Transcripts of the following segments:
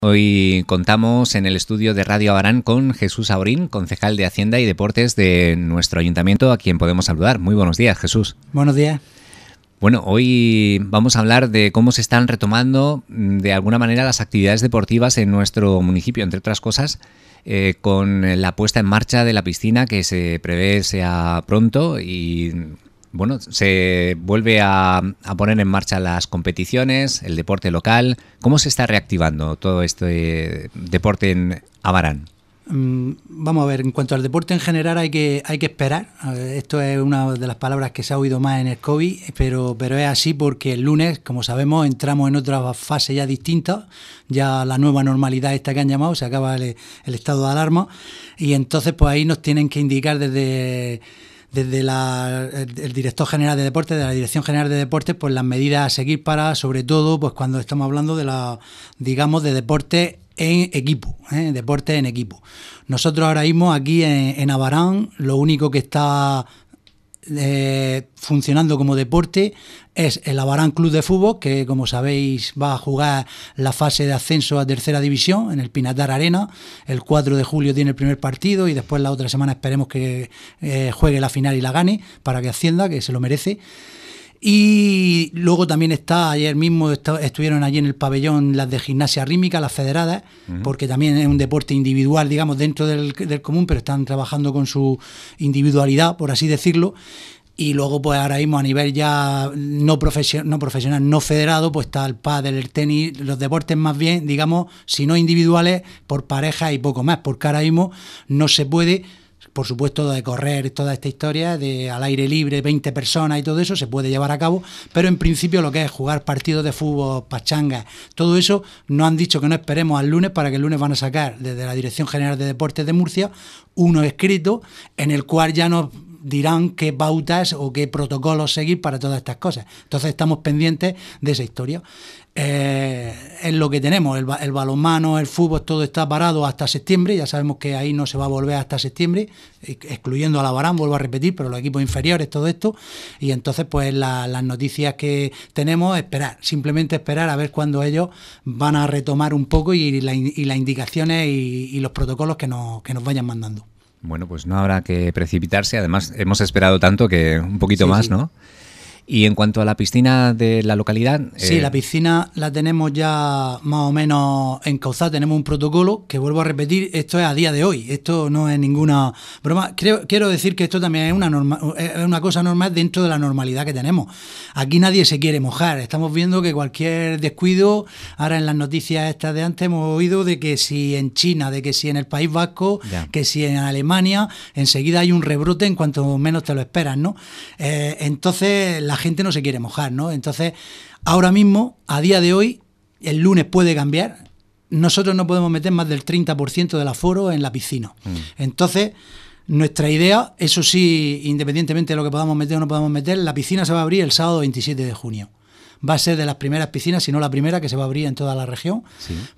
Hoy contamos en el estudio de Radio Abarán con Jesús Aurín, concejal de Hacienda y Deportes de nuestro ayuntamiento, a quien podemos saludar. Muy buenos días, Jesús. Buenos días. Bueno, hoy vamos a hablar de cómo se están retomando mm, de alguna manera las actividades deportivas en nuestro municipio, entre otras cosas, eh, con la puesta en marcha de la piscina que se prevé sea pronto y bueno, se vuelve a, poner en marcha las competiciones, el deporte local. ¿Cómo se está reactivando todo este eh, deporte en Abarán? Mm, vamos a ver, en cuanto al deporte en general hay que, hay que esperar. Esto es una de las palabras que se ha oído más en el COVID, pero, pero es así porque el lunes, como sabemos, entramos en otra fase ya distinta, ya la nueva normalidad esta que han llamado, se acaba el estado de alarma y entonces pues ahí nos tienen que indicar desde desde la, el director general de deportes, de la Dirección General de Deportes, pues las medidas a seguir para, sobre todo, pues cuando estamos hablando de la, digamos, de deporte en equipo, ¿eh? deporte en equipo. Nosotros ahora mismo aquí en, en Abarán, lo único que está eh, funcionando como deporte es el Abarán Club de Fútbol, que como sabéis va a jugar la fase de ascenso a tercera división en el Pinatar Arena. El 4 de julio tiene el primer partido y después la otra semana esperemos que eh, juegue la final y la gane para que ascienda, que se lo merece. Y luego también está, ayer mismo estuvieron allí en el pabellón las de gimnasia rítmica, las federadas, porque también es un deporte individual, digamos, dentro del, común, pero están trabajando con su individualidad, por así decirlo. Y luego, pues ahora mismo a nivel ya no, no profesional, no federado, pues está el pádel, el tenis, los deportes más bien, digamos, si no individuales, por pareja y poco más, porque ahora mismo no se puede por supuesto, de correr toda esta historia de al aire libre, 20 personas y todo eso se puede llevar a cabo, pero en principio lo que es jugar partidos de fútbol, pachangas, todo eso no han dicho que no esperemos al lunes para que el lunes van a sacar desde la Dirección General de Deportes de Murcia uno escrito en el cual ya nos dirán qué pautas o qué protocolos seguir para todas estas cosas. Entonces estamos pendientes de esa historia. Eh, es lo que tenemos, el, balonmano, el fútbol, todo está parado hasta septiembre, ya sabemos que ahí no se va a volver hasta septiembre, excluyendo a la Barán, vuelvo a repetir, pero los equipos inferiores, todo esto, y entonces pues las noticias que tenemos, esperar, simplemente esperar a ver cuándo ellos van a retomar un poco y, las indicaciones y, los protocolos que nos vayan mandando. Bueno, pues no habrá que precipitarse. Además, hemos esperado tanto que un poquito más, ¿no? Y en cuanto a la piscina de la localidad... Sí, eh, la piscina la tenemos ya más o menos encauzada, tenemos un protocolo que vuelvo a repetir, esto es a día de hoy, esto no es ninguna broma. quiero decir que esto también es una, norma, una cosa normal dentro de la normalidad que tenemos. Aquí nadie se quiere mojar, estamos viendo que cualquier descuido, ahora en las noticias estas de antes hemos oído de que si en China, de que si en el País Vasco, que si en Alemania, enseguida hay un rebrote en cuanto menos te lo esperas, ¿no? Eh, entonces la gente no se quiere mojar, ¿no? Entonces, ahora mismo, a día de hoy, el lunes puede cambiar, nosotros no podemos meter más del 30% del aforo en la piscina. Mm. Entonces, nuestra idea, eso sí, independientemente de lo que podamos meter o no podamos meter, la piscina se va a abrir el sábado 27 de junio va a ser de las primeras piscinas, si no la primera que se va a abrir en toda la región,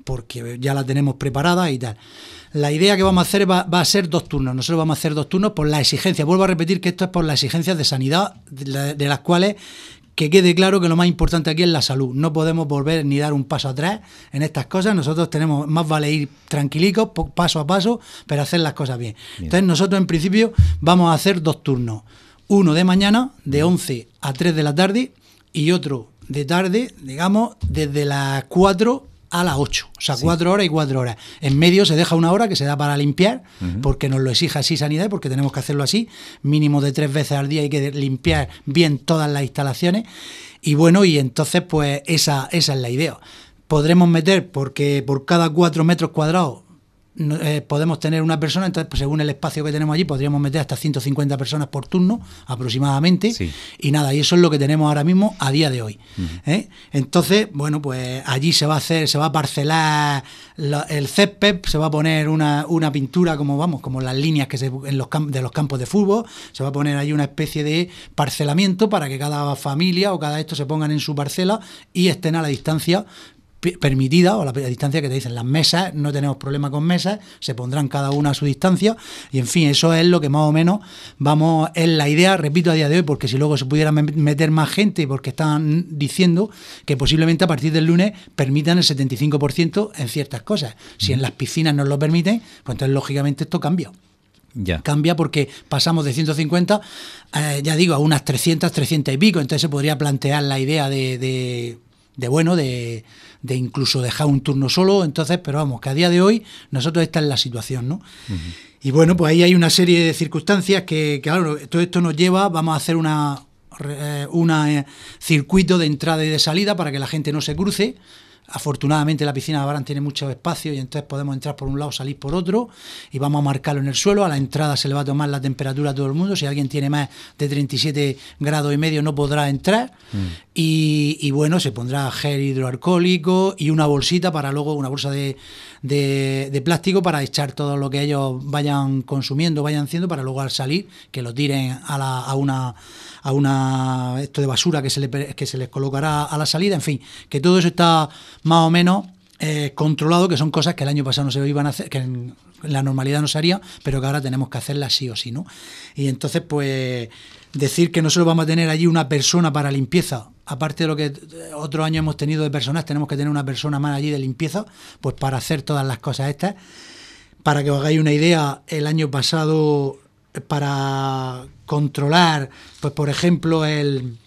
porque ya la tenemos preparada y tal. La idea que vamos a hacer va, a ser dos turnos. Nosotros vamos a hacer dos turnos por la exigencia. Vuelvo a repetir que esto es por las exigencias de sanidad, de, las cuales que quede claro que lo más importante aquí es la salud. No podemos volver ni dar un paso atrás en estas cosas. Nosotros tenemos más vale ir tranquilicos, paso a paso, pero hacer las cosas bien. bien. Entonces nosotros en principio vamos a hacer dos turnos. Uno de mañana, de 11 a 3 de la tarde, y otro de tarde, digamos, desde las 4 a las 8, o sea, 4 horas y 4 horas. En medio se deja una hora que se da para limpiar, porque nos lo exija así sanidad, porque tenemos que hacerlo así, mínimo de tres veces al día hay que limpiar bien todas las instalaciones. Y bueno, y entonces pues esa, esa es la idea. Podremos meter, porque por cada 4 metros cuadrados eh, podemos tener una persona, entonces pues, según el espacio que tenemos allí podríamos meter hasta 150 personas por turno aproximadamente y nada, y eso es lo que tenemos ahora mismo a día de hoy. ¿eh? Entonces, bueno, pues allí se va a hacer, se va a parcelar el césped, se va a poner una, pintura como vamos, como las líneas que en los de los campos de fútbol, se va a poner ahí una especie de parcelamiento para que cada familia o cada esto se pongan en su parcela y estén a la distancia permitida o la, distancia que te dicen las mesas, no tenemos problema con mesas, se pondrán cada una a su distancia y en fin, eso es lo que más o menos vamos, es la idea, repito, a día de hoy, porque si luego se pudiera meter más gente, porque están diciendo que posiblemente a partir del lunes permitan el 75% en ciertas cosas. Si en las piscinas nos lo permiten, pues entonces lógicamente esto cambia. Ya. Cambia porque pasamos de 150, eh, ya digo, a unas 300, 300 y pico. Entonces se podría plantear la idea de de bueno, de, de, incluso dejar un turno solo. Entonces, pero vamos, que a día de hoy nosotros esta en la situación, ¿no? Y bueno, pues ahí hay una serie de circunstancias que, que, claro, todo esto nos lleva, vamos a hacer una, eh, una eh, circuito de entrada y de salida para que la gente no se cruce Afortunadamente la piscina de Barán tiene mucho espacio y entonces podemos entrar por un lado, salir por otro y vamos a marcarlo en el suelo. A la entrada se le va a tomar la temperatura a todo el mundo. Si alguien tiene más de 37 grados y medio no podrá entrar. Mm. Y, bueno, se pondrá gel hidroalcohólico y una bolsita para luego, una bolsa de, plástico para echar todo lo que ellos vayan consumiendo, vayan haciendo para luego al salir que lo tiren a una a una esto de basura que se, le, que se les colocará a la salida, en fin, que todo eso está más o menos eh, controlado, que son cosas que el año pasado no se iban a hacer, que en la normalidad no se haría, pero que ahora tenemos que hacerlas sí o sí, ¿no? Y entonces, pues, decir que no solo vamos a tener allí una persona para limpieza, aparte de lo que otro año hemos tenido de personas, tenemos que tener una persona más allí de limpieza, pues para hacer todas las cosas estas. Para que os hagáis una idea, el año pasado, eh, para controlar, pues por ejemplo, el,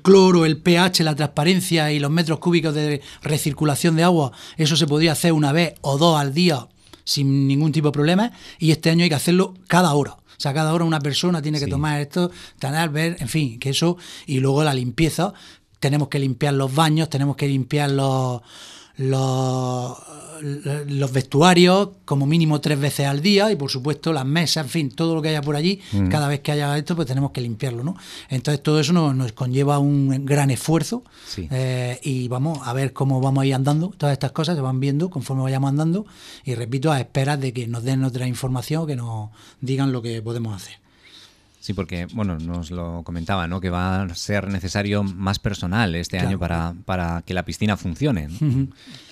cloro, el pH, la transparencia y los metros cúbicos de recirculación de agua, eso se podría hacer una vez o dos al día sin ningún tipo de problema y este año hay que hacerlo cada hora. O sea, cada hora una persona tiene que tomar esto, tener, ver, en fin, que eso, y luego la limpieza. Tenemos que limpiar los baños, tenemos que limpiar los los vestuarios como mínimo tres veces al día y por supuesto las mesas, en fin, todo lo que haya por allí, mm. cada vez que haya esto pues tenemos que limpiarlo, ¿no? Entonces todo eso nos, conlleva un gran esfuerzo eh, y vamos a ver cómo vamos a ir andando, todas estas cosas se van viendo conforme vayamos andando y repito, a espera de que nos den otra información, que nos digan lo que podemos hacer. Sí, porque, bueno, nos lo comentaba, ¿no? Que va a ser necesario más personal este año para, para, que la piscina funcione.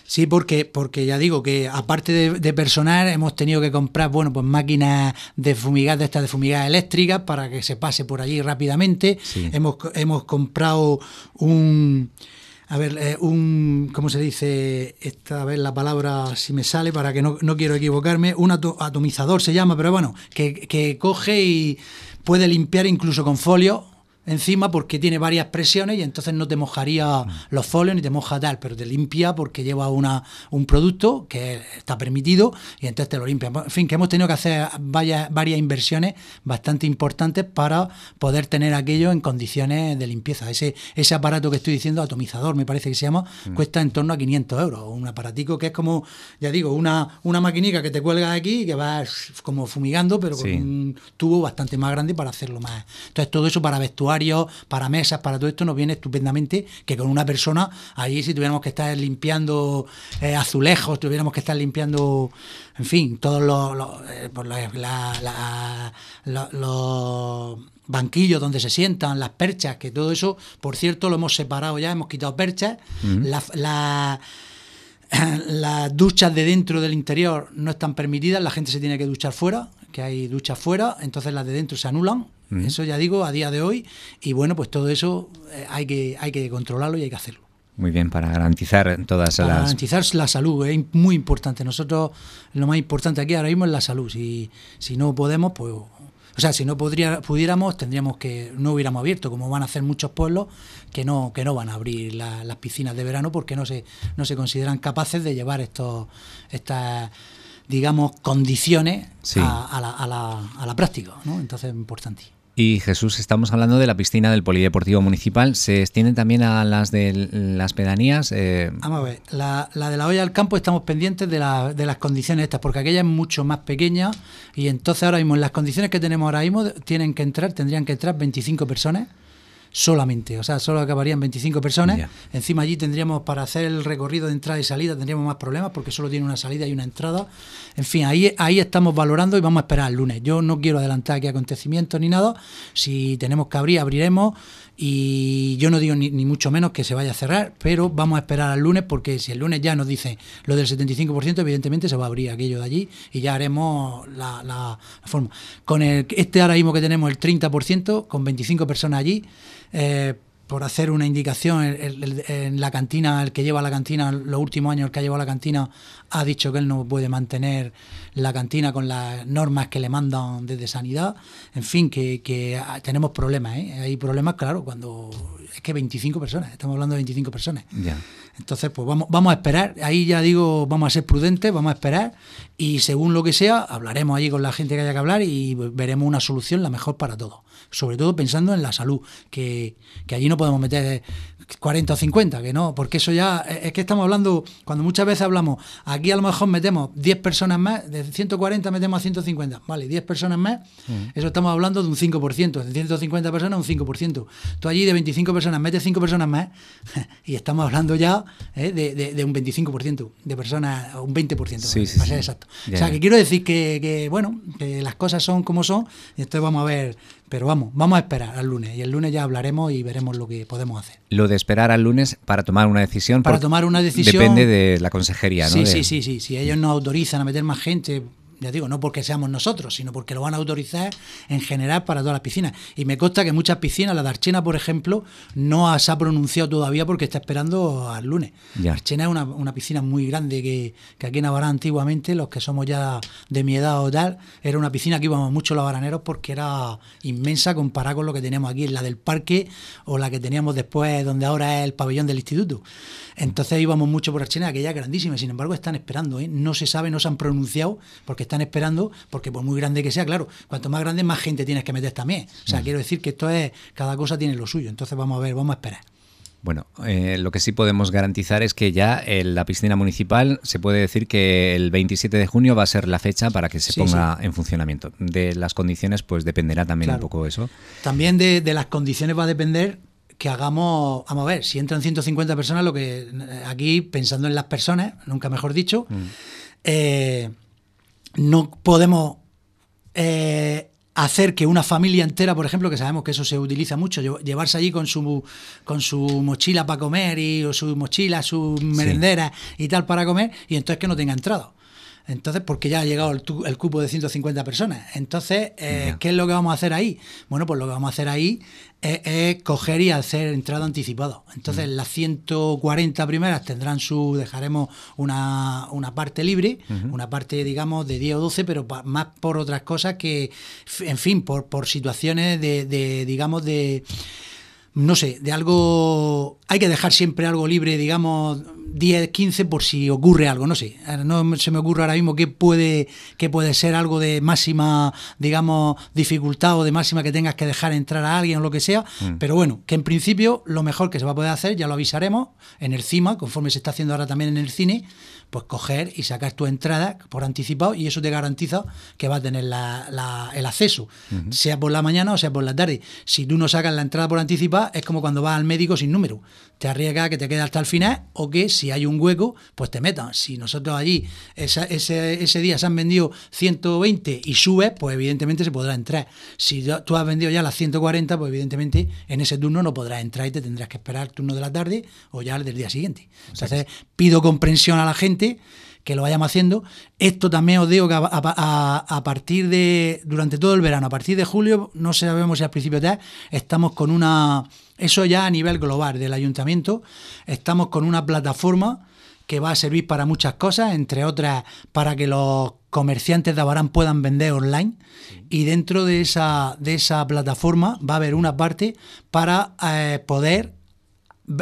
Sí, porque, porque ya digo que aparte de, personal hemos tenido que comprar, bueno, pues máquinas de fumigar, de estas de fumigar eléctricas para que se pase por allí rápidamente. Hemos, hemos comprado un a ver, eh, un, ¿cómo se dice? Esta vez la palabra, si me sale, para que no, quiero equivocarme, un atomizador se llama, pero bueno, que coge y puede limpiar incluso con folio encima porque tiene varias presiones y entonces no te mojaría mm. los folios ni te moja tal, pero te limpia porque lleva una, un producto que está permitido y entonces te lo limpia. En fin, que hemos tenido que hacer varias, varias inversiones bastante importantes para poder tener aquello en condiciones de limpieza. Ese, ese aparato que estoy diciendo, atomizador me parece que se llama, mm. cuesta en torno a 500 euros. Un aparatico que es como, ya digo, una, una maquinica que te cuelga aquí y que vas como fumigando, pero con un tubo bastante más grande para hacerlo más. Entonces todo eso para vestuar para mesas, para todo esto, nos viene estupendamente que con una persona allí si tuviéramos que estar limpiando eh, azulejos, tuviéramos que estar limpiando, en fin, todos los, eh, los, banquillos donde se sientan, las perchas, que todo eso, por cierto, lo hemos separado ya, hemos quitado perchas, las duchas de dentro del interior no están permitidas, la gente se tiene que duchar fuera, que hay duchas fuera, entonces las de dentro se anulan eso ya digo a día de hoy y bueno, pues todo eso eh, hay que, hay que controlarlo y hay que hacerlo. Muy bien, para garantizar todas para las... Garantizar la salud es muy importante. Nosotros lo más importante aquí ahora mismo es la salud. Si, si no podemos, pues... O sea, si no podría, pudiéramos, tendríamos que no hubiéramos abierto, como van a hacer muchos pueblos que no que no van a abrir las piscinas de verano porque no se no se consideran capaces de llevar estos estas digamos condiciones a, la, a, la, práctica, Entonces es importante. Y Jesús, estamos hablando de la piscina del Polideportivo Municipal. ¿Se extienden también a las de las pedanías? Eh, Vamos a ver, la, de la olla al campo estamos pendientes de, de, las condiciones estas, porque aquella es mucho más pequeña y entonces ahora mismo, en las condiciones que tenemos ahora mismo, tienen que entrar, tendrían que entrar 25 personas solamente, o sea, solo acabarían 25 personas. Encima allí tendríamos para hacer el recorrido de entrada y salida tendríamos más problemas porque solo tiene una salida y una entrada. En fin, ahí ahí estamos valorando y vamos a esperar el lunes. Yo no quiero adelantar aquí acontecimientos ni nada. Si tenemos que abrir, abriremos y yo no digo ni, mucho menos que se vaya a cerrar, pero vamos a esperar al lunes porque si el lunes ya nos dicen lo del 75%, evidentemente se va a abrir aquello de allí y ya haremos la, la, forma. Con el, este ahora mismo que tenemos el 30%, con 25 personas allí, eh, por hacer una indicación, en la cantina, el que lleva la cantina, los últimos años el que ha llevado la cantina, ha dicho que él no puede mantener la cantina con las normas que le mandan desde sanidad. En fin, que, ah, tenemos problemas, ¿eh? Hay problemas, claro, cuando es que 25 personas, estamos hablando de 25 personas. Entonces, pues vamos, vamos a esperar, ahí ya digo, vamos a ser prudentes, vamos a esperar y según lo que sea, hablaremos allí con la gente que haya que hablar y veremos una solución la mejor para todos sobre todo pensando en la salud, que, allí no podemos meter 40 o 50, que no, porque eso ya eh, es que estamos hablando, cuando muchas veces hablamos, aquí a lo mejor metemos 10 personas más, de 140 metemos a 150, vale, 10 personas más, mm. eso estamos hablando de un 5%, de 150 personas un 5%. Tú allí de 25 personas metes 5 personas más y estamos hablando ya eh, de, un 25% de personas, un 20%, para ser exacto. O sea, que quiero decir que, bueno, que las cosas son como son, y vamos a ver pero vamos, vamos a esperar al lunes y el lunes ya hablaremos y veremos lo que podemos hacer. Lo de esperar al lunes para tomar una decisión. Para tomar una decisión. Depende de la consejería, ¿no? Sí, sí, sí, sí. Si ellos nos autorizan a meter más gente, ya digo, no porque seamos nosotros, sino porque lo van a autorizar en general para todas las piscinas. Y me consta que muchas piscinas, la de Archena, por ejemplo, no se ha pronunciado todavía porque está esperando al lunes. Archena es una, piscina muy grande que, que aquí en Navarra antiguamente, los que somos ya de mi edad o tal, era una piscina que íbamos mucho los baraneros porque era inmensa comparada con lo que tenemos aquí, en la del parque o la que teníamos después, donde ahora es el pabellón del instituto. Entonces íbamos mucho por Archena, es grandísima, sin embargo están esperando, ¿eh? no se sabe, no se han pronunciado porque están esperando, porque por muy grande que sea, claro, cuanto más grande, más gente tienes que meter también. O sea, mm. quiero decir que esto es, cada cosa tiene lo suyo. Entonces vamos a ver, vamos a esperar. Bueno, eh, lo que sí podemos garantizar es que ya en la piscina municipal se puede decir que el 27 de junio va a ser la fecha para que se ponga en funcionamiento. De las condiciones, pues dependerá también un poco eso. También de, las condiciones va a depender que hagamos, vamos a ver, si entran 150 personas, lo que aquí, pensando en las personas, nunca mejor dicho, mm. eh, no podemos eh, hacer que una familia entera, por ejemplo, que sabemos que eso se utiliza mucho, llevarse allí con su, con su mochila para comer y, o su mochila, su merendera y tal para comer, y entonces que no tenga entrado. Entonces, porque ya ha llegado el, cupo de 150 personas. Entonces, eh, ¿qué es lo que vamos a hacer ahí? Bueno, pues lo que vamos a hacer ahí es, coger y hacer entrada anticipada. Entonces, mm. las 140 primeras tendrán su, dejaremos una, parte libre, una parte, digamos, de 10 o 12, pero más por otras cosas que, en fin, por, por situaciones de digamos, de no sé, de algo. Hay que dejar siempre algo libre, digamos, 10, 15 por si ocurre algo, no sé. No se me ocurre ahora mismo qué puede, qué puede ser algo de máxima, digamos, dificultad o de máxima que tengas que dejar entrar a alguien o lo que sea. Mm. Pero bueno, que en principio lo mejor que se va a poder hacer, ya lo avisaremos en el CIMA, conforme se está haciendo ahora también en el cine, pues coger y sacar tu entrada por anticipado y eso te garantiza que vas a tener el acceso, sea por la mañana o sea por la tarde. Si tú no sacas la entrada por anticipado, es como cuando vas al médico sin número te arriesgas que te quede hasta el final o que si hay un hueco, pues te metan. Si nosotros allí ese, ese, día se han vendido 120 y subes, pues evidentemente se podrá entrar. Si tú has vendido ya las 140, pues evidentemente en ese turno no podrás entrar y te tendrás que esperar el turno de la tarde o ya el del día siguiente. Entonces, pido comprensión a la gente que lo vayamos haciendo. Esto también os digo que a, partir de, durante todo el verano, a partir de julio, no sabemos si al principio ya, estamos con una, eso ya a nivel global del ayuntamiento, estamos con una plataforma que va a servir para muchas cosas, entre otras para que los comerciantes de Abarán puedan vender online y dentro de esa, de esa plataforma va a haber una parte para eh, poder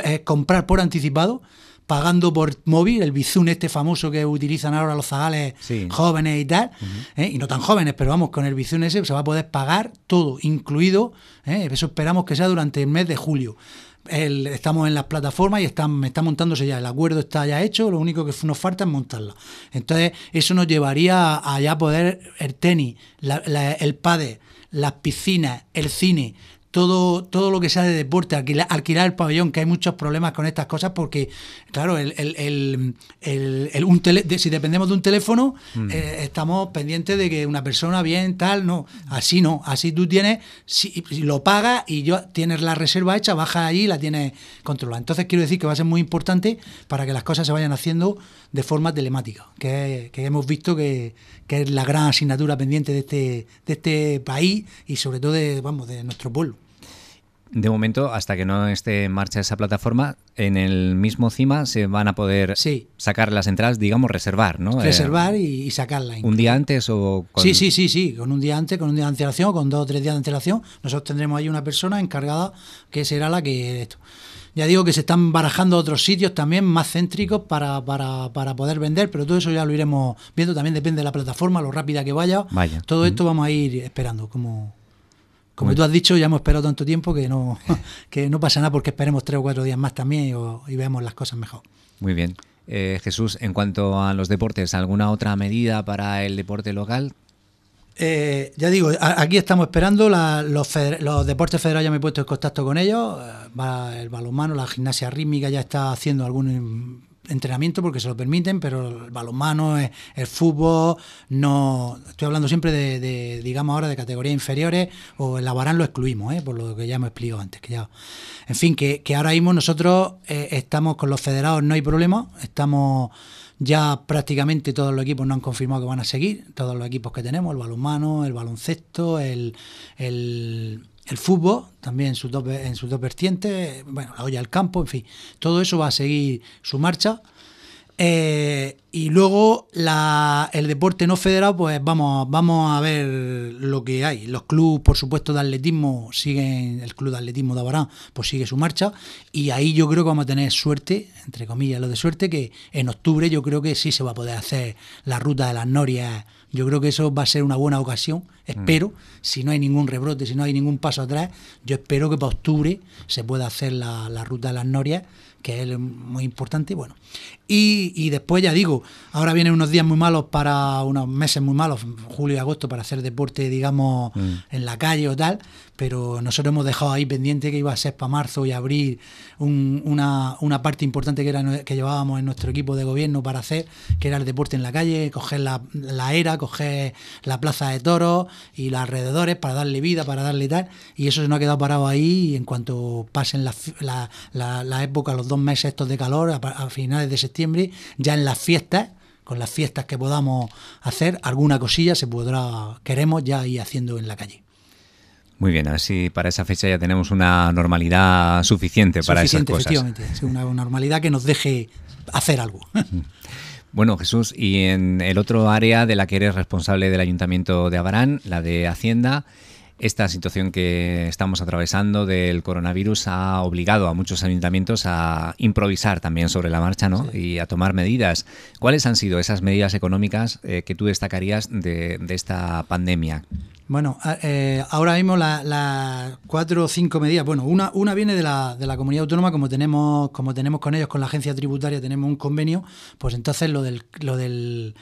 eh, comprar por anticipado pagando por móvil, el bizun este famoso que utilizan ahora los zagales jóvenes y tal, ¿eh? y no tan jóvenes, pero vamos, con el bizun ese se va a poder pagar todo, incluido, ¿eh? eso esperamos que sea durante el mes de julio. estamos en las plataformas y están, está montándose ya, el acuerdo está ya hecho, lo único que nos falta es montarla. Entonces, eso nos llevaría a ya poder el tenis, la, el padre, las piscinas, el cine, todo, todo lo que sea de deporte, alquilar, alquilar el pabellón, que hay muchos problemas con estas cosas porque, claro, el, si dependemos de un teléfono, mm. eh, estamos pendientes de que una persona bien, tal, no, así no, así tú tienes, si, lo pagas y yo, tienes la reserva hecha, baja allí y la tienes controlada. Entonces quiero decir que va a ser muy importante para que las cosas se vayan haciendo de forma telemática, que, que hemos visto que, que es la gran asignatura pendiente de este, de este país y sobre todo de, vamos, de nuestro pueblo. De momento, hasta que no esté en marcha esa plataforma, en el mismo CIMA se van a poder sacar las entradas, digamos, reservar, ¿no? Eh, reservar y, sacarla. ¿Un día antes o...? Con... Sí, sí, sí, sí, con un día antes, con un día de antelación, con dos o tres días de antelación. Nosotros tendremos ahí una persona encargada que será la que... Esto. Ya digo que se están barajando otros sitios también más céntricos para, para, para, poder vender, pero todo eso ya lo iremos viendo. También depende de la plataforma, lo rápida que vaya. vaya. Todo mm. esto vamos a ir esperando como como tú has dicho, ya hemos esperado tanto tiempo que no, que no pasa nada porque esperemos tres o cuatro días más también y, veamos las cosas mejor. Muy bien. Eh, Jesús, en cuanto a los deportes, ¿alguna otra medida para el deporte local? Eh, ya digo, aquí estamos esperando, los, deportes federales ya me he puesto en contacto con ellos, eh, va el balonmano, la gimnasia rítmica ya está haciendo algún entrenamiento porque se lo permiten, pero el balonmano, eh, el, fútbol, no. Estoy hablando siempre de, digamos ahora, de categorías inferiores, o el abarán lo excluimos, eh, por lo que ya hemos explicado antes. Que ya, en fin, que, ahora mismo nosotros eh, estamos con los federados, no hay problema, estamos. Ya prácticamente todos los equipos nos han confirmado que van a seguir, todos los equipos que tenemos, el balonmano, el baloncesto, el el fútbol, también en sus, dos, en vertientes, bueno, la olla al campo, en fin, todo eso va a seguir su marcha. Eh, y luego la, el deporte no federado, pues vamos, vamos a ver lo que hay. Los clubes, por supuesto, de atletismo siguen, el club de atletismo de Abarán, pues sigue su marcha. Y ahí yo creo que vamos a tener suerte, entre comillas, lo de suerte, que en octubre yo creo que sí se va a poder hacer la ruta de las norias yo creo que eso va a ser una buena ocasión, mm. espero, si no hay ningún rebrote, si no hay ningún paso atrás, yo espero que para octubre se pueda hacer la, ruta de las norias, que es muy importante, y bueno. Y, después ya digo, ahora vienen unos días muy malos para, unos meses muy malos, julio y agosto, para hacer deporte, digamos, mm. en la calle o tal, pero nosotros hemos dejado ahí pendiente que iba a ser para marzo y abril una, parte importante que, era, que llevábamos en nuestro equipo de gobierno para hacer, que era el deporte en la calle, coger la, era, coger la plaza de toros y los alrededores para darle vida, para darle tal, y eso se nos ha quedado parado ahí y en cuanto pasen la, época, los dos meses estos de calor, a finales de septiembre, ya en las fiestas, con las fiestas que podamos hacer, alguna cosilla se podrá, queremos ya ir haciendo en la calle. Muy bien, Así para esa fecha ya tenemos una normalidad suficiente, para suficiente, esas cosas. Efectivamente, una normalidad que nos deje hacer algo. Mm. Bueno, Jesús, y en el otro área de la que eres responsable del Ayuntamiento de Abarán, la de Hacienda, esta situación que estamos atravesando del coronavirus ha obligado a muchos ayuntamientos a improvisar también sobre la marcha ¿no? y a tomar medidas. ¿Cuáles han sido esas medidas económicas eh, que tú destacarías de esta pandemia? Bueno, eh, ahora mismo las cuatro o cinco medidas. Bueno, una, una viene de la, de la comunidad autónoma, como tenemos, como tenemos con ellos, con la agencia tributaria, tenemos un convenio, pues entonces lo del, lo del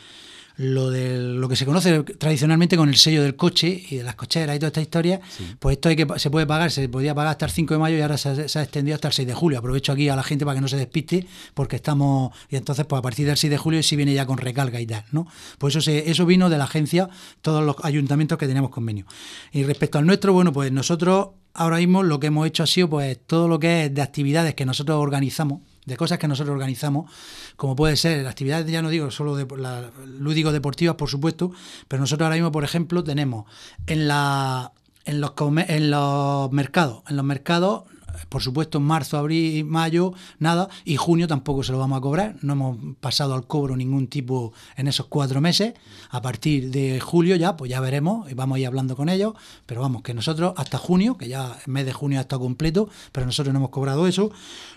lo de lo que se conoce tradicionalmente con el sello del coche y de las cocheras y toda esta historia, pues esto hay que, se puede pagar, se podía pagar hasta el 5 de mayo y ahora se, ha extendido hasta el 6 de julio. Aprovecho aquí a la gente para que no se despiste, porque estamos, y entonces pues a partir del 6 de julio sí viene ya con recarga y tal, ¿no? Pues eso, eso vino de la agencia, todos los ayuntamientos que tenemos convenio. Y respecto al nuestro, bueno, pues nosotros ahora mismo lo que hemos hecho ha sido pues todo lo que es de actividades que nosotros organizamos de cosas que nosotros organizamos, como puede ser actividades, ya no digo solo de la, lúdico deportivas, por supuesto, pero nosotros ahora mismo, por ejemplo, tenemos en la en los en los mercados, en los mercados por supuesto, en marzo, abril, mayo, nada, y junio tampoco se lo vamos a cobrar. No hemos pasado al cobro ningún tipo en esos cuatro meses. A partir de julio ya, pues ya veremos y vamos a ir hablando con ellos. Pero vamos, que nosotros hasta junio, que ya el mes de junio ha estado completo, pero nosotros no hemos cobrado eso.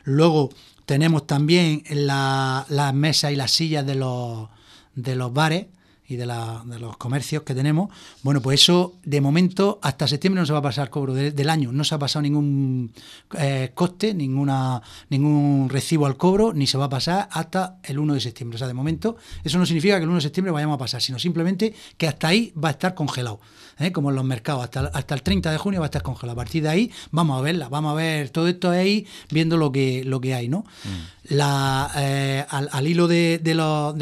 Luego, tenemos también las mesas y las sillas de los, de los bares y de, los comercios que tenemos. Bueno, pues eso de momento hasta septiembre no se va a pasar cobro del año. No se ha pasado ningún eh, coste, ninguna, ningún recibo al cobro, ni se va a pasar hasta el 1 de septiembre. O sea, de momento eso no significa que el 1 de septiembre vayamos a pasar, sino simplemente que hasta ahí va a estar congelado. ¿eh? como en los mercados, hasta, hasta el 30 de junio va a estar congelada. A partir de ahí vamos a verla, vamos a ver todo esto ahí viendo lo que, lo que hay, ¿no? Mm. La, eh, al, hilo de, los,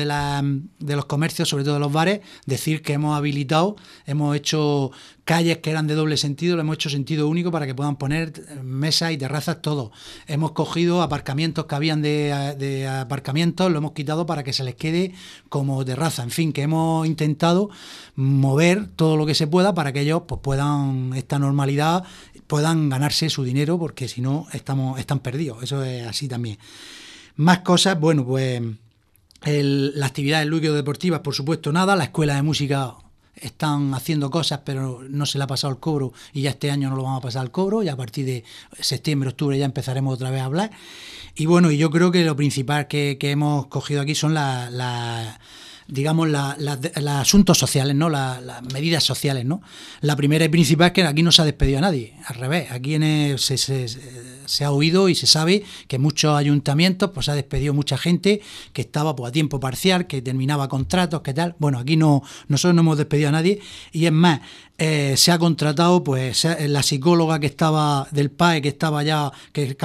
comercios, sobre todo de los bares, decir que hemos habilitado, hemos hecho calles que eran de doble sentido, lo hemos hecho sentido único para que puedan poner mesas y terrazas todo. Hemos cogido aparcamientos que habían de, de, aparcamientos, lo hemos quitado para que se les quede como terraza. En fin, que hemos intentado mover todo lo que se puede para que ellos pues, puedan esta normalidad, puedan ganarse su dinero, porque si no estamos, están perdidos. Eso es así también. Más cosas, bueno, pues el, las actividades lúdicas deportivas, por supuesto, nada. La escuela de música están haciendo cosas, pero no se le ha pasado el cobro y ya este año no lo vamos a pasar al cobro y a partir de septiembre, octubre ya empezaremos otra vez a hablar. Y bueno, y yo creo que lo principal que, hemos cogido aquí son las... La, digamos, los asuntos sociales, ¿no? las medidas sociales, ¿no? La primera y principal es que aquí no se ha despedido a nadie, al revés, aquí se, ha oído y se sabe que muchos ayuntamientos pues ha despedido mucha gente que estaba pues, a tiempo parcial, que terminaba contratos, que tal. Bueno, aquí no, nosotros no hemos despedido a nadie y es más, eh, se ha contratado pues la psicóloga que estaba del PAE, que estaba ya, que,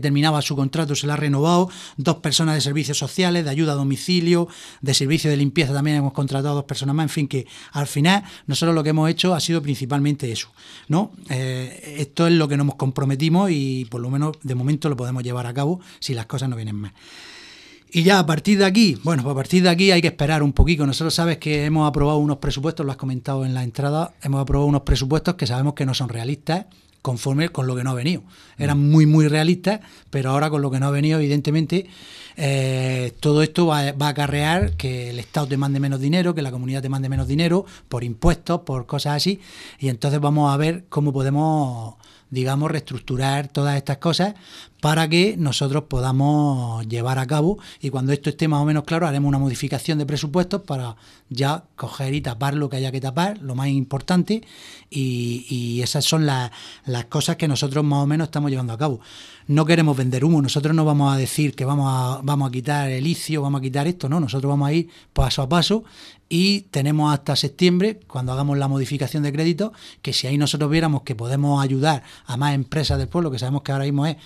terminaba su contrato, se la ha renovado, dos personas de servicios sociales, de ayuda a domicilio, de servicio de limpieza también hemos contratado dos personas más, en fin, que al final nosotros lo que hemos hecho ha sido principalmente eso, ¿no? Eh, esto es lo que nos comprometimos y por lo menos de momento lo podemos llevar a cabo si las cosas no vienen mal. Y ya a partir de aquí, bueno, pues a partir de aquí hay que esperar un poquito. Nosotros sabes que hemos aprobado unos presupuestos, lo has comentado en la entrada, hemos aprobado unos presupuestos que sabemos que no son realistas conforme con lo que no ha venido. Eran mm. muy, muy realistas, pero ahora con lo que no ha venido, evidentemente, eh, todo esto va, va, a acarrear que el Estado te mande menos dinero, que la comunidad te mande menos dinero, por impuestos, por cosas así, y entonces vamos a ver cómo podemos digamos, reestructurar todas estas cosas para que nosotros podamos llevar a cabo y cuando esto esté más o menos claro haremos una modificación de presupuestos para ya coger y tapar lo que haya que tapar, lo más importante y, esas son las cosas que nosotros más o menos estamos llevando a cabo. No queremos vender humo, nosotros no vamos a decir que vamos a, vamos a quitar el ICIO, vamos a quitar esto, no, nosotros vamos a ir paso a paso y tenemos hasta septiembre, cuando hagamos la modificación de crédito, que si ahí nosotros viéramos que podemos ayudar a más empresas del pueblo, que sabemos que ahora mismo es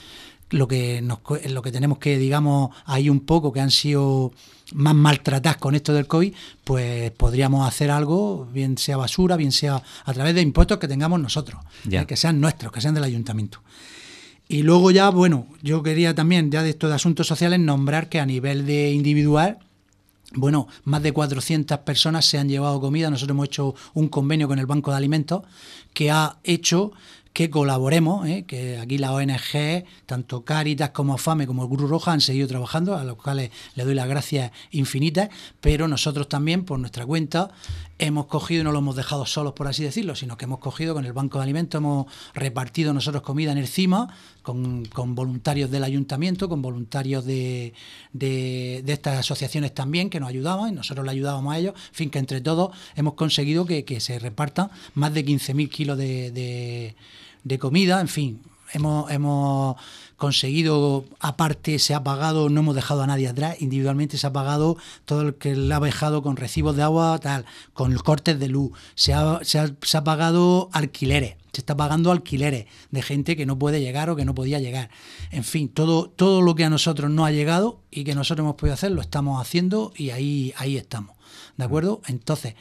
lo que, nos, lo que tenemos que, digamos, hay un poco, que han sido más maltratadas con esto del COVID, pues podríamos hacer algo, bien sea basura, bien sea a través de impuestos que tengamos nosotros, ya. Eh, que sean nuestros, que sean del ayuntamiento. Y luego ya, bueno, yo quería también, ya de estos de asuntos sociales, nombrar que a nivel de individual, bueno, más de 400 personas se han llevado comida. Nosotros hemos hecho un convenio con el Banco de Alimentos que ha hecho que colaboremos, ¿eh? que aquí la ONG, tanto Cáritas como FAME como el Cruz Roja han seguido trabajando, a los cuales les doy las gracias infinitas, pero nosotros también por nuestra cuenta hemos cogido y no lo hemos dejado solos, por así decirlo, sino que hemos cogido con el Banco de Alimentos, hemos repartido nosotros comida en con, voluntarios del ayuntamiento, con voluntarios de, de, estas asociaciones también que nos ayudaban, y nosotros le ayudábamos a ellos, en fin, que entre todos hemos conseguido que, se repartan más de 15.000 kilos de de comida, en fin, hemos, hemos conseguido, aparte se ha pagado, no hemos dejado a nadie atrás, individualmente se ha pagado todo el que le ha dejado con recibos de agua, tal, con cortes de luz, se ha, pagado alquileres, se está pagando alquileres de gente que no puede llegar o que no podía llegar. En fin, todo, todo lo que a nosotros no ha llegado y que nosotros hemos podido hacer, lo estamos haciendo y ahí, ahí estamos. ¿De acuerdo? Entonces,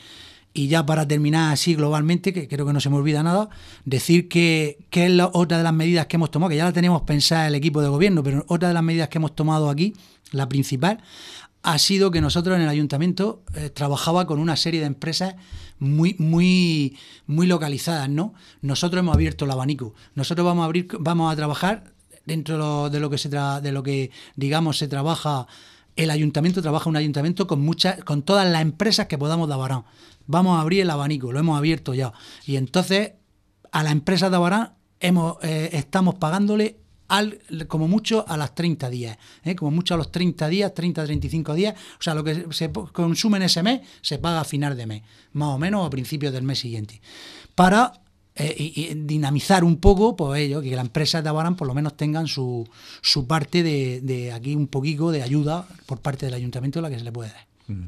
y ya para terminar así globalmente, que creo que no se me olvida nada, decir que, es otra de las medidas que hemos tomado, que ya la tenemos pensada el equipo de gobierno, pero otra de las medidas que hemos tomado aquí, la principal, ha sido que nosotros en el ayuntamiento eh, trabajaba con una serie de empresas muy, muy, muy localizadas, ¿no? Nosotros hemos abierto el abanico. Nosotros vamos a abrir, vamos a trabajar dentro de lo que se de lo que digamos se trabaja el ayuntamiento trabaja un ayuntamiento con muchas, con todas las empresas que podamos de Abarán. Vamos a abrir el abanico, lo hemos abierto ya. Y entonces a las empresas de Abarán hemos, eh, estamos pagándole al, como mucho a las 30 días, ¿eh? como mucho a los 30 días, 30, 35 días, o sea, lo que se consume en ese mes se paga a final de mes, más o menos a principios del mes siguiente, para eh, dinamizar un poco, pues ello, que la empresa de Abarán por lo menos tengan su, su parte de, aquí un poquito de ayuda por parte del ayuntamiento la que se le puede dar. Mm.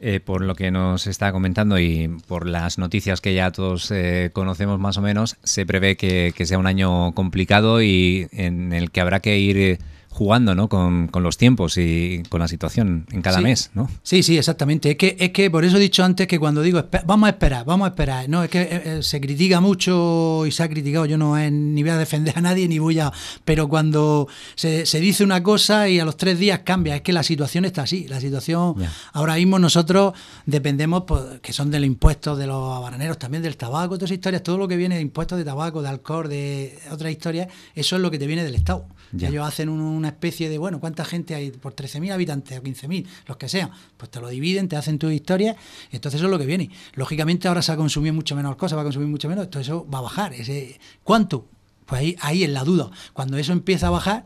Eh, por lo que nos está comentando y por las noticias que ya todos eh, conocemos más o menos, se prevé que, que, sea un año complicado y en el que habrá que ir jugando ¿no? con, con los tiempos y con la situación en cada mes. ¿no? Sí, sí, exactamente. Es que, es que por eso he dicho antes que cuando digo vamos a esperar, vamos a esperar, no es que eh, eh, se critica mucho y se ha criticado, yo no eh, ni voy a defender a nadie ni voy a... Pero cuando se, se, dice una cosa y a los tres días cambia, es que la situación está así, la situación... Ahora mismo nosotros dependemos, pues, que son del impuesto de los habaneros, también del tabaco, otras historias, todo lo que viene de impuestos de tabaco, de alcohol, de otras historias, eso es lo que te viene del Estado. Ya. Ellos hacen una especie de, bueno, ¿cuánta gente hay por 13.000 habitantes o 15.000? Los que sean. Pues te lo dividen, te hacen tu historia y entonces eso es lo que viene. Lógicamente ahora se ha consumido mucho menos cosas, va a consumir mucho menos, entonces eso va a bajar. Ese, ¿Cuánto? Pues ahí, ahí es la duda. Cuando eso empieza a bajar,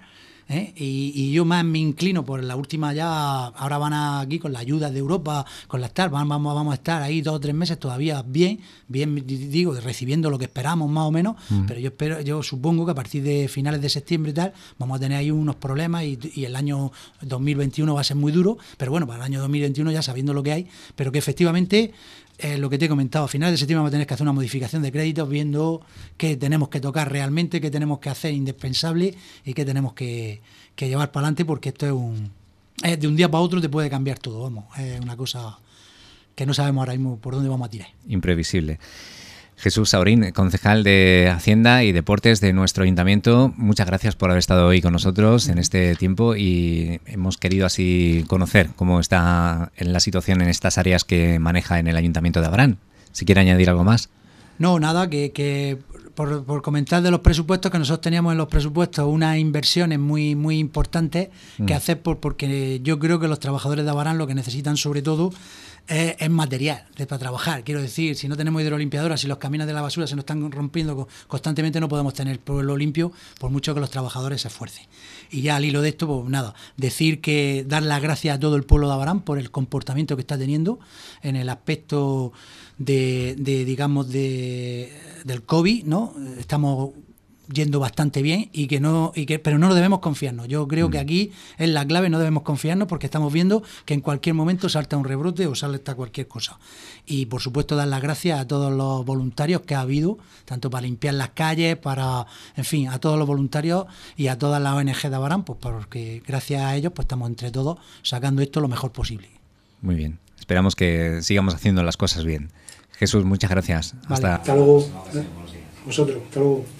¿eh? y, yo más me inclino por la última ya, ahora van aquí con la ayuda de Europa, con la tal, vamos, vamos a estar ahí dos o tres meses todavía bien, bien digo, recibiendo lo que esperamos más o menos, mm. pero yo espero, yo supongo que a partir de finales de septiembre y tal, vamos a tener ahí unos problemas y, y el año 2021 va a ser muy duro, pero bueno, para el año 2021 ya sabiendo lo que hay, pero que efectivamente eh, lo que te he comentado, a finales de septiembre vamos a tener que hacer una modificación de créditos viendo qué tenemos que tocar realmente, qué tenemos que hacer indispensable y qué tenemos que, llevar para adelante porque esto es un... de un día para otro te puede cambiar todo, vamos. Es una cosa que no sabemos ahora mismo por dónde vamos a tirar. Imprevisible. Jesús Saurín, concejal de Hacienda y Deportes de nuestro ayuntamiento, muchas gracias por haber estado hoy con nosotros en este tiempo y hemos querido así conocer cómo está en la situación en estas áreas que maneja en el ayuntamiento de Abrán. Si quiere añadir algo más. No, nada, que, por, comentar de los presupuestos, que nosotros teníamos en los presupuestos unas inversiones muy, muy importante que mm. hacer por, porque yo creo que los trabajadores de Abarán lo que necesitan sobre todo es, material de, para trabajar. Quiero decir, si no tenemos hidrolimpiadoras, si los caminos de la basura se nos están rompiendo constantemente, no podemos tener pueblo limpio por mucho que los trabajadores se esfuercen. Y ya al hilo de esto, pues nada, decir que dar las gracias a todo el pueblo de Abarán por el comportamiento que está teniendo en el aspecto de, digamos, de, del COVID, ¿no? Estamos yendo bastante bien y que no y que pero no debemos confiarnos. Yo creo que mm. aquí es la clave, no debemos confiarnos porque estamos viendo que en cualquier momento salta un rebrote o salta cualquier cosa. Y por supuesto dar las gracias a todos los voluntarios que ha habido, tanto para limpiar las calles, para en fin, a todos los voluntarios y a toda la ONG de Abarán, pues porque gracias a ellos pues estamos entre todos sacando esto lo mejor posible. Muy bien. Esperamos que sigamos haciendo las cosas bien. Jesús, muchas gracias. Hasta... hasta luego. Vosotros, hasta luego.